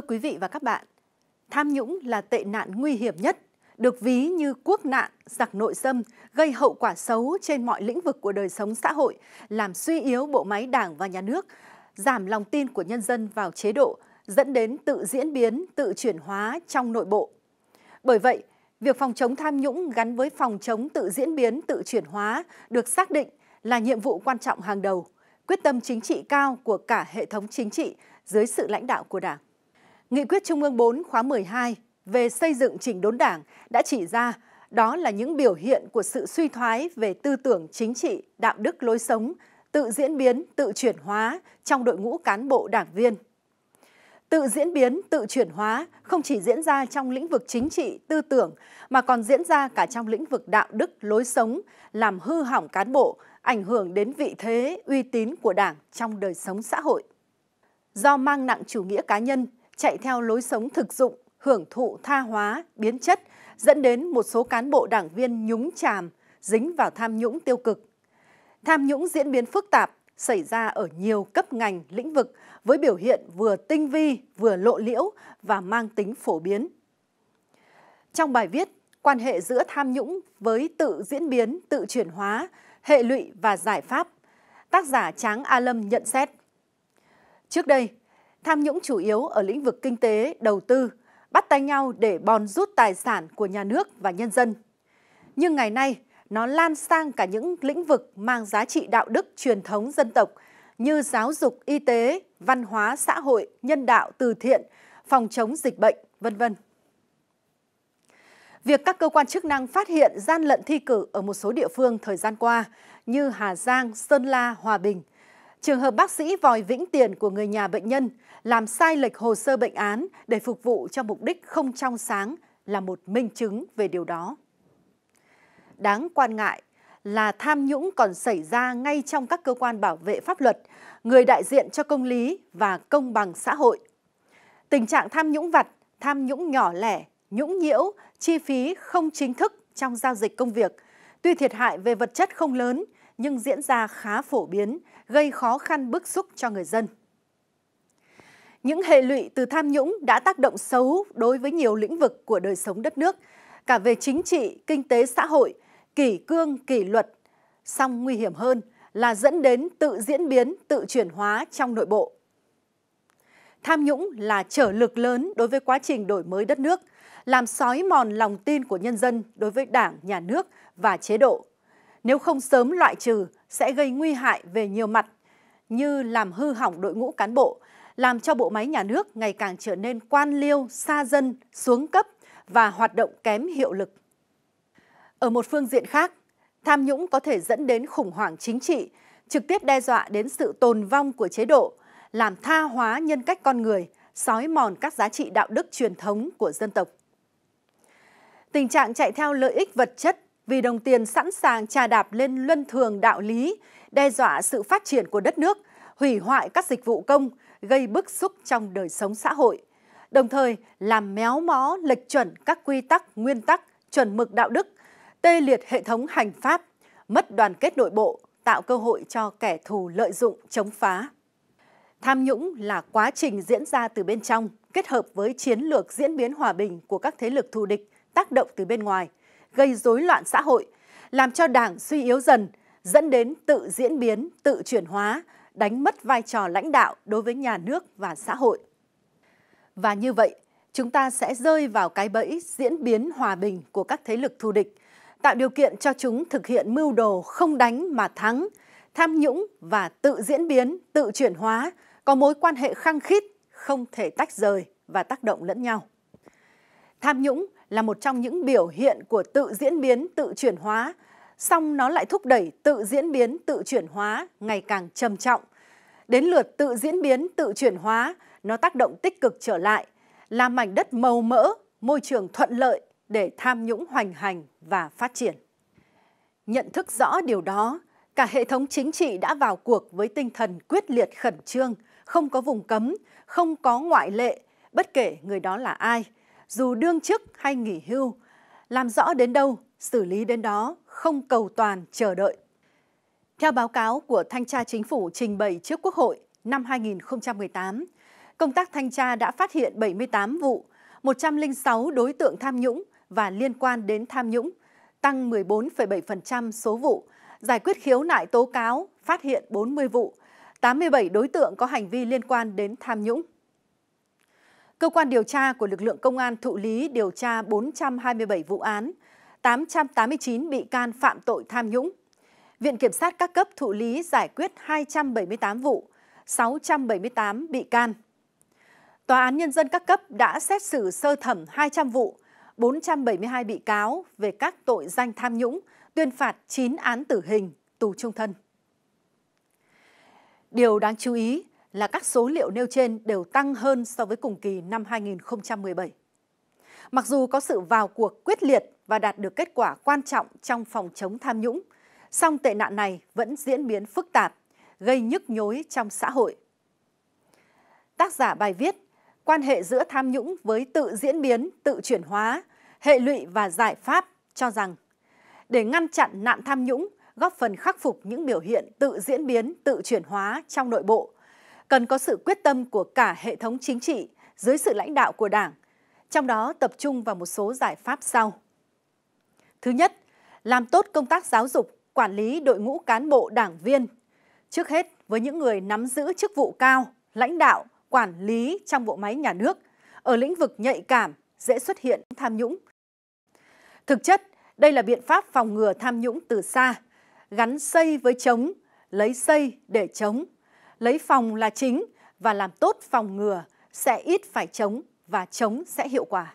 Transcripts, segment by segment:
Thưa quý vị và các bạn, tham nhũng là tệ nạn nguy hiểm nhất, được ví như quốc nạn, giặc nội dâm, gây hậu quả xấu trên mọi lĩnh vực của đời sống xã hội, làm suy yếu bộ máy đảng và nhà nước, giảm lòng tin của nhân dân vào chế độ, dẫn đến tự diễn biến, tự chuyển hóa trong nội bộ. Bởi vậy, việc phòng chống tham nhũng gắn với phòng chống tự diễn biến, tự chuyển hóa được xác định là nhiệm vụ quan trọng hàng đầu, quyết tâm chính trị cao của cả hệ thống chính trị dưới sự lãnh đạo của Đảng. Nghị quyết Trung ương 4 khóa 12 về xây dựng chỉnh đốn đảng đã chỉ ra đó là những biểu hiện của sự suy thoái về tư tưởng chính trị, đạo đức lối sống, tự diễn biến, tự chuyển hóa trong đội ngũ cán bộ đảng viên. Tự diễn biến, tự chuyển hóa không chỉ diễn ra trong lĩnh vực chính trị, tư tưởng mà còn diễn ra cả trong lĩnh vực đạo đức, lối sống, làm hư hỏng cán bộ, ảnh hưởng đến vị thế, uy tín của Đảng trong đời sống xã hội. Do mang nặng chủ nghĩa cá nhân, chạy theo lối sống thực dụng, hưởng thụ tha hóa, biến chất, dẫn đến một số cán bộ đảng viên nhúng chàm, dính vào tham nhũng tiêu cực. Tham nhũng diễn biến phức tạp, xảy ra ở nhiều cấp ngành, lĩnh vực với biểu hiện vừa tinh vi, vừa lộ liễu và mang tính phổ biến. Trong bài viết Quan hệ giữa tham nhũng với tự diễn biến, tự chuyển hóa, hệ lụy và giải pháp, tác giả Tráng A Lâm nhận xét. Trước đây, tham nhũng chủ yếu ở lĩnh vực kinh tế, đầu tư, bắt tay nhau để bòn rút tài sản của nhà nước và nhân dân. Nhưng ngày nay, nó lan sang cả những lĩnh vực mang giá trị đạo đức truyền thống dân tộc như giáo dục, y tế, văn hóa, xã hội, nhân đạo, từ thiện, phòng chống dịch bệnh, vân vân. Việc các cơ quan chức năng phát hiện gian lận thi cử ở một số địa phương thời gian qua như Hà Giang, Sơn La, Hòa Bình Trường hợp bác sĩ vòi vĩnh tiền của người nhà bệnh nhân làm sai lệch hồ sơ bệnh án để phục vụ cho mục đích không trong sáng là một minh chứng về điều đó. Đáng quan ngại là tham nhũng còn xảy ra ngay trong các cơ quan bảo vệ pháp luật, người đại diện cho công lý và công bằng xã hội. Tình trạng tham nhũng vặt, tham nhũng nhỏ lẻ, nhũng nhiễu, chi phí không chính thức trong giao dịch công việc, tuy thiệt hại về vật chất không lớn, nhưng diễn ra khá phổ biến, gây khó khăn bức xúc cho người dân. Những hệ lụy từ tham nhũng đã tác động xấu đối với nhiều lĩnh vực của đời sống đất nước, cả về chính trị, kinh tế xã hội, kỷ cương, kỷ luật. Song nguy hiểm hơn là dẫn đến tự diễn biến, tự chuyển hóa trong nội bộ. Tham nhũng là trở lực lớn đối với quá trình đổi mới đất nước, làm sói mòn lòng tin của nhân dân đối với đảng, nhà nước và chế độ, nếu không sớm loại trừ sẽ gây nguy hại về nhiều mặt như làm hư hỏng đội ngũ cán bộ, làm cho bộ máy nhà nước ngày càng trở nên quan liêu, xa dân, xuống cấp và hoạt động kém hiệu lực. Ở một phương diện khác, tham nhũng có thể dẫn đến khủng hoảng chính trị, trực tiếp đe dọa đến sự tồn vong của chế độ, làm tha hóa nhân cách con người, sói mòn các giá trị đạo đức truyền thống của dân tộc. Tình trạng chạy theo lợi ích vật chất vì đồng tiền sẵn sàng trà đạp lên luân thường đạo lý, đe dọa sự phát triển của đất nước, hủy hoại các dịch vụ công, gây bức xúc trong đời sống xã hội, đồng thời làm méo mó lệch chuẩn các quy tắc, nguyên tắc, chuẩn mực đạo đức, tê liệt hệ thống hành pháp, mất đoàn kết nội bộ, tạo cơ hội cho kẻ thù lợi dụng chống phá. Tham nhũng là quá trình diễn ra từ bên trong, kết hợp với chiến lược diễn biến hòa bình của các thế lực thù địch tác động từ bên ngoài – gây rối loạn xã hội, làm cho đảng suy yếu dần, dẫn đến tự diễn biến, tự chuyển hóa, đánh mất vai trò lãnh đạo đối với nhà nước và xã hội. Và như vậy, chúng ta sẽ rơi vào cái bẫy diễn biến hòa bình của các thế lực thù địch, tạo điều kiện cho chúng thực hiện mưu đồ không đánh mà thắng, tham nhũng và tự diễn biến, tự chuyển hóa, có mối quan hệ khăng khít, không thể tách rời và tác động lẫn nhau. Tham nhũng là một trong những biểu hiện của tự diễn biến, tự chuyển hóa, song nó lại thúc đẩy tự diễn biến, tự chuyển hóa ngày càng trầm trọng. Đến lượt tự diễn biến, tự chuyển hóa, nó tác động tích cực trở lại, làm mảnh đất màu mỡ, môi trường thuận lợi để tham nhũng hoành hành và phát triển. Nhận thức rõ điều đó, cả hệ thống chính trị đã vào cuộc với tinh thần quyết liệt khẩn trương, không có vùng cấm, không có ngoại lệ, bất kể người đó là ai – dù đương chức hay nghỉ hưu, làm rõ đến đâu, xử lý đến đó, không cầu toàn chờ đợi. Theo báo cáo của Thanh tra Chính phủ trình bày trước Quốc hội năm 2018, công tác thanh tra đã phát hiện 78 vụ, 106 đối tượng tham nhũng và liên quan đến tham nhũng, tăng 14,7% số vụ, giải quyết khiếu nại tố cáo, phát hiện 40 vụ, 87 đối tượng có hành vi liên quan đến tham nhũng. Cơ quan điều tra của lực lượng công an thụ lý điều tra 427 vụ án, 889 bị can phạm tội tham nhũng. Viện Kiểm sát các cấp thụ lý giải quyết 278 vụ, 678 bị can. Tòa án Nhân dân các cấp đã xét xử sơ thẩm 200 vụ, 472 bị cáo về các tội danh tham nhũng, tuyên phạt 9 án tử hình, tù trung thân. Điều đáng chú ý, là các số liệu nêu trên đều tăng hơn so với cùng kỳ năm 2017. Mặc dù có sự vào cuộc quyết liệt và đạt được kết quả quan trọng trong phòng chống tham nhũng, song tệ nạn này vẫn diễn biến phức tạp, gây nhức nhối trong xã hội. Tác giả bài viết Quan hệ giữa tham nhũng với tự diễn biến, tự chuyển hóa, hệ lụy và giải pháp cho rằng để ngăn chặn nạn tham nhũng, góp phần khắc phục những biểu hiện tự diễn biến, tự chuyển hóa trong nội bộ – cần có sự quyết tâm của cả hệ thống chính trị dưới sự lãnh đạo của Đảng, trong đó tập trung vào một số giải pháp sau. Thứ nhất, làm tốt công tác giáo dục, quản lý đội ngũ cán bộ đảng viên, trước hết với những người nắm giữ chức vụ cao, lãnh đạo, quản lý trong bộ máy nhà nước, ở lĩnh vực nhạy cảm, dễ xuất hiện tham nhũng. Thực chất, đây là biện pháp phòng ngừa tham nhũng từ xa, gắn xây với chống, lấy xây để chống lấy phòng là chính và làm tốt phòng ngừa sẽ ít phải chống và chống sẽ hiệu quả.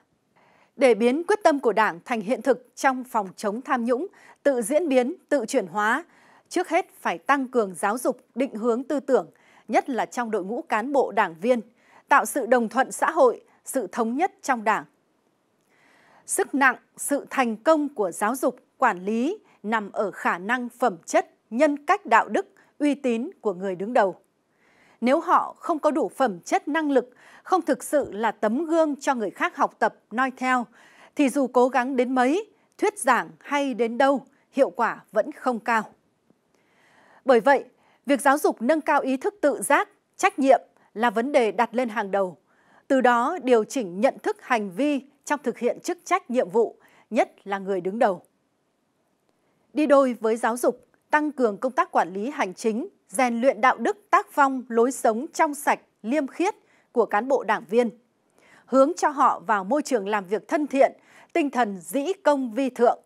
Để biến quyết tâm của Đảng thành hiện thực trong phòng chống tham nhũng, tự diễn biến, tự chuyển hóa, trước hết phải tăng cường giáo dục, định hướng tư tưởng, nhất là trong đội ngũ cán bộ đảng viên, tạo sự đồng thuận xã hội, sự thống nhất trong đảng. Sức nặng, sự thành công của giáo dục, quản lý nằm ở khả năng phẩm chất, nhân cách đạo đức, uy tín của người đứng đầu nếu họ không có đủ phẩm chất năng lực, không thực sự là tấm gương cho người khác học tập, noi theo, thì dù cố gắng đến mấy, thuyết giảng hay đến đâu, hiệu quả vẫn không cao. Bởi vậy, việc giáo dục nâng cao ý thức tự giác, trách nhiệm là vấn đề đặt lên hàng đầu. Từ đó điều chỉnh nhận thức hành vi trong thực hiện chức trách nhiệm vụ, nhất là người đứng đầu. Đi đôi với giáo dục, tăng cường công tác quản lý hành chính, rèn luyện đạo đức tác phong lối sống trong sạch, liêm khiết của cán bộ đảng viên, hướng cho họ vào môi trường làm việc thân thiện, tinh thần dĩ công vi thượng.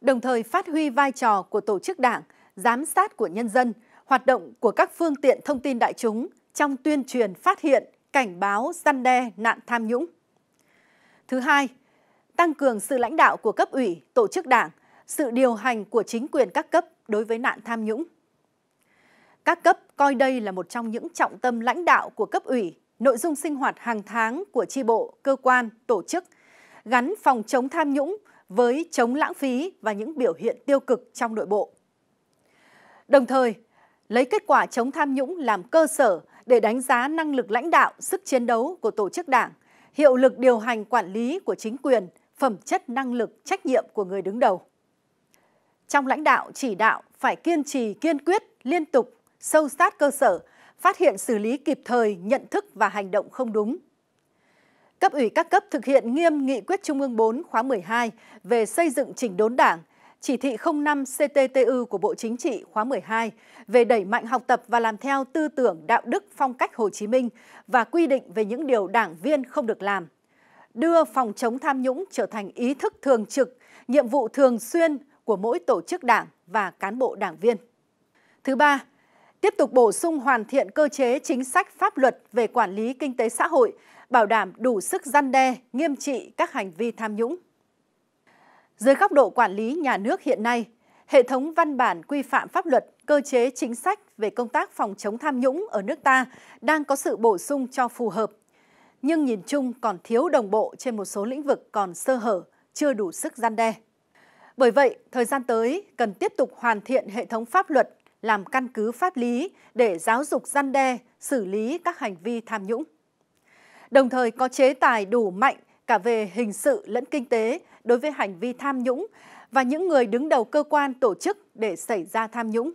Đồng thời phát huy vai trò của tổ chức đảng, giám sát của nhân dân, hoạt động của các phương tiện thông tin đại chúng trong tuyên truyền phát hiện, cảnh báo, gian đe nạn tham nhũng. Thứ hai, tăng cường sự lãnh đạo của cấp ủy, tổ chức đảng, sự điều hành của chính quyền các cấp đối với nạn tham nhũng các cấp coi đây là một trong những trọng tâm lãnh đạo của cấp ủy, nội dung sinh hoạt hàng tháng của tri bộ, cơ quan, tổ chức, gắn phòng chống tham nhũng với chống lãng phí và những biểu hiện tiêu cực trong nội bộ. Đồng thời, lấy kết quả chống tham nhũng làm cơ sở để đánh giá năng lực lãnh đạo, sức chiến đấu của tổ chức đảng, hiệu lực điều hành quản lý của chính quyền, phẩm chất năng lực, trách nhiệm của người đứng đầu. Trong lãnh đạo chỉ đạo phải kiên trì kiên quyết, liên tục sâu sát cơ sở, phát hiện xử lý kịp thời nhận thức và hành động không đúng. Cấp ủy các cấp thực hiện nghiêm nghị quyết Trung ương 4 khóa 12 về xây dựng chỉnh đốn Đảng, chỉ thị 05 CTTU của Bộ Chính trị khóa 12 về đẩy mạnh học tập và làm theo tư tưởng đạo đức phong cách Hồ Chí Minh và quy định về những điều đảng viên không được làm. Đưa phòng chống tham nhũng trở thành ý thức thường trực, nhiệm vụ thường xuyên của mỗi tổ chức đảng và cán bộ đảng viên. Thứ ba, tiếp tục bổ sung hoàn thiện cơ chế chính sách pháp luật về quản lý kinh tế xã hội, bảo đảm đủ sức gian đe, nghiêm trị các hành vi tham nhũng. Dưới góc độ quản lý nhà nước hiện nay, hệ thống văn bản quy phạm pháp luật, cơ chế chính sách về công tác phòng chống tham nhũng ở nước ta đang có sự bổ sung cho phù hợp. Nhưng nhìn chung còn thiếu đồng bộ trên một số lĩnh vực còn sơ hở, chưa đủ sức gian đe. Bởi vậy, thời gian tới cần tiếp tục hoàn thiện hệ thống pháp luật làm căn cứ pháp lý để giáo dục gian đe, xử lý các hành vi tham nhũng. Đồng thời có chế tài đủ mạnh cả về hình sự lẫn kinh tế đối với hành vi tham nhũng và những người đứng đầu cơ quan tổ chức để xảy ra tham nhũng.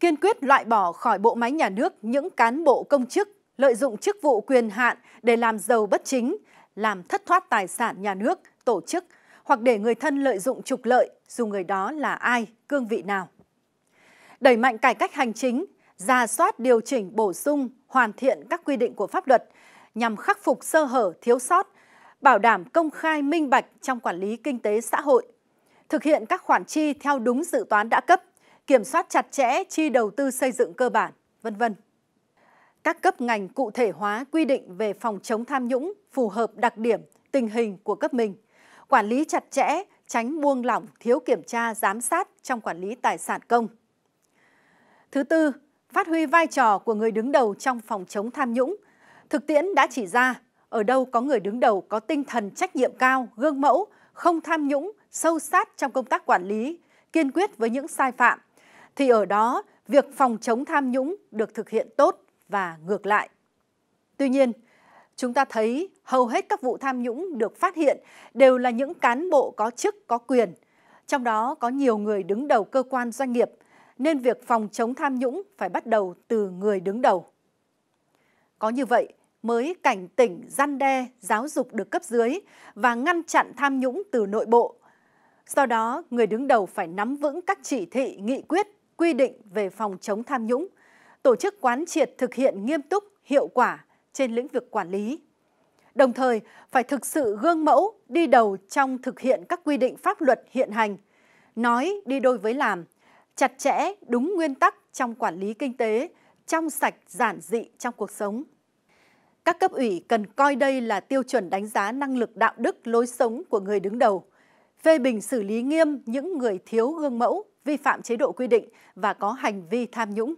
Kiên quyết loại bỏ khỏi bộ máy nhà nước những cán bộ công chức lợi dụng chức vụ quyền hạn để làm giàu bất chính, làm thất thoát tài sản nhà nước, tổ chức hoặc để người thân lợi dụng trục lợi dù người đó là ai, cương vị nào đẩy mạnh cải cách hành chính, ra soát điều chỉnh bổ sung, hoàn thiện các quy định của pháp luật nhằm khắc phục sơ hở, thiếu sót, bảo đảm công khai minh bạch trong quản lý kinh tế xã hội, thực hiện các khoản chi theo đúng dự toán đã cấp, kiểm soát chặt chẽ chi đầu tư xây dựng cơ bản, vân vân. Các cấp ngành cụ thể hóa quy định về phòng chống tham nhũng phù hợp đặc điểm, tình hình của cấp mình, quản lý chặt chẽ, tránh buông lỏng, thiếu kiểm tra, giám sát trong quản lý tài sản công. Thứ tư, phát huy vai trò của người đứng đầu trong phòng chống tham nhũng. Thực tiễn đã chỉ ra, ở đâu có người đứng đầu có tinh thần trách nhiệm cao, gương mẫu, không tham nhũng, sâu sát trong công tác quản lý, kiên quyết với những sai phạm, thì ở đó việc phòng chống tham nhũng được thực hiện tốt và ngược lại. Tuy nhiên, chúng ta thấy hầu hết các vụ tham nhũng được phát hiện đều là những cán bộ có chức, có quyền, trong đó có nhiều người đứng đầu cơ quan doanh nghiệp nên việc phòng chống tham nhũng phải bắt đầu từ người đứng đầu. Có như vậy mới cảnh tỉnh gian đe, giáo dục được cấp dưới và ngăn chặn tham nhũng từ nội bộ. Do đó, người đứng đầu phải nắm vững các chỉ thị, nghị quyết, quy định về phòng chống tham nhũng, tổ chức quán triệt thực hiện nghiêm túc, hiệu quả trên lĩnh vực quản lý. Đồng thời, phải thực sự gương mẫu đi đầu trong thực hiện các quy định pháp luật hiện hành, nói đi đôi với làm chặt chẽ, đúng nguyên tắc trong quản lý kinh tế, trong sạch, giản dị trong cuộc sống. Các cấp ủy cần coi đây là tiêu chuẩn đánh giá năng lực đạo đức lối sống của người đứng đầu, phê bình xử lý nghiêm những người thiếu gương mẫu, vi phạm chế độ quy định và có hành vi tham nhũng.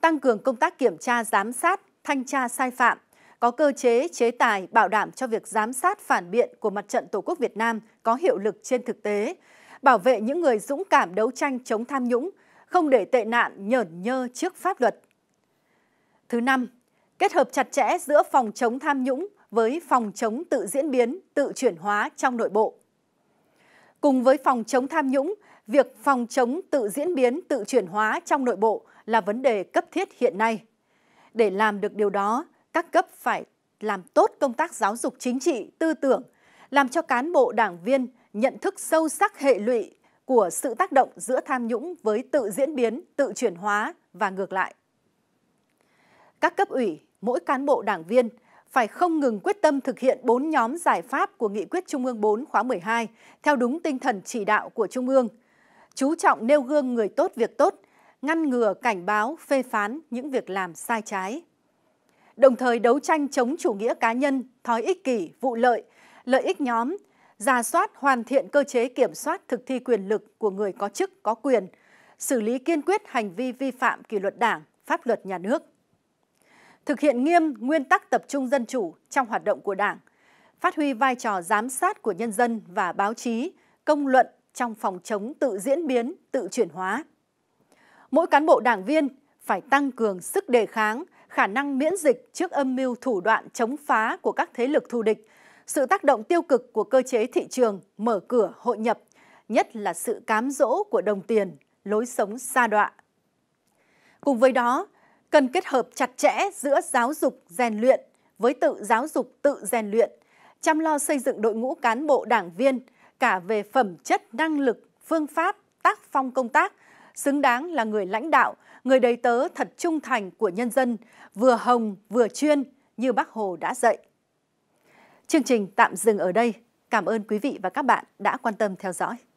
Tăng cường công tác kiểm tra giám sát, thanh tra sai phạm, có cơ chế chế tài bảo đảm cho việc giám sát phản biện của mặt trận Tổ quốc Việt Nam có hiệu lực trên thực tế, bảo vệ những người dũng cảm đấu tranh chống tham nhũng, không để tệ nạn nhởn nhơ trước pháp luật. Thứ năm, kết hợp chặt chẽ giữa phòng chống tham nhũng với phòng chống tự diễn biến, tự chuyển hóa trong nội bộ. Cùng với phòng chống tham nhũng, việc phòng chống tự diễn biến, tự chuyển hóa trong nội bộ là vấn đề cấp thiết hiện nay. Để làm được điều đó, các cấp phải làm tốt công tác giáo dục chính trị, tư tưởng, làm cho cán bộ đảng viên nhận thức sâu sắc hệ lụy của sự tác động giữa tham nhũng với tự diễn biến, tự chuyển hóa và ngược lại. Các cấp ủy, mỗi cán bộ đảng viên phải không ngừng quyết tâm thực hiện 4 nhóm giải pháp của Nghị quyết Trung ương 4 khóa 12 theo đúng tinh thần chỉ đạo của Trung ương. Chú trọng nêu gương người tốt việc tốt, ngăn ngừa cảnh báo, phê phán những việc làm sai trái. Đồng thời đấu tranh chống chủ nghĩa cá nhân, thói ích kỷ, vụ lợi, lợi ích nhóm, ra soát hoàn thiện cơ chế kiểm soát thực thi quyền lực của người có chức có quyền, xử lý kiên quyết hành vi vi phạm kỷ luật đảng, pháp luật nhà nước. Thực hiện nghiêm nguyên tắc tập trung dân chủ trong hoạt động của đảng, phát huy vai trò giám sát của nhân dân và báo chí, công luận trong phòng chống tự diễn biến, tự chuyển hóa. Mỗi cán bộ đảng viên phải tăng cường sức đề kháng, khả năng miễn dịch trước âm mưu thủ đoạn chống phá của các thế lực thù địch sự tác động tiêu cực của cơ chế thị trường mở cửa hội nhập, nhất là sự cám dỗ của đồng tiền, lối sống xa đọa. Cùng với đó, cần kết hợp chặt chẽ giữa giáo dục rèn luyện với tự giáo dục tự rèn luyện, chăm lo xây dựng đội ngũ cán bộ đảng viên cả về phẩm chất, năng lực, phương pháp, tác phong công tác, xứng đáng là người lãnh đạo, người đầy tớ thật trung thành của nhân dân, vừa hồng vừa chuyên như Bác Hồ đã dạy. Chương trình tạm dừng ở đây. Cảm ơn quý vị và các bạn đã quan tâm theo dõi.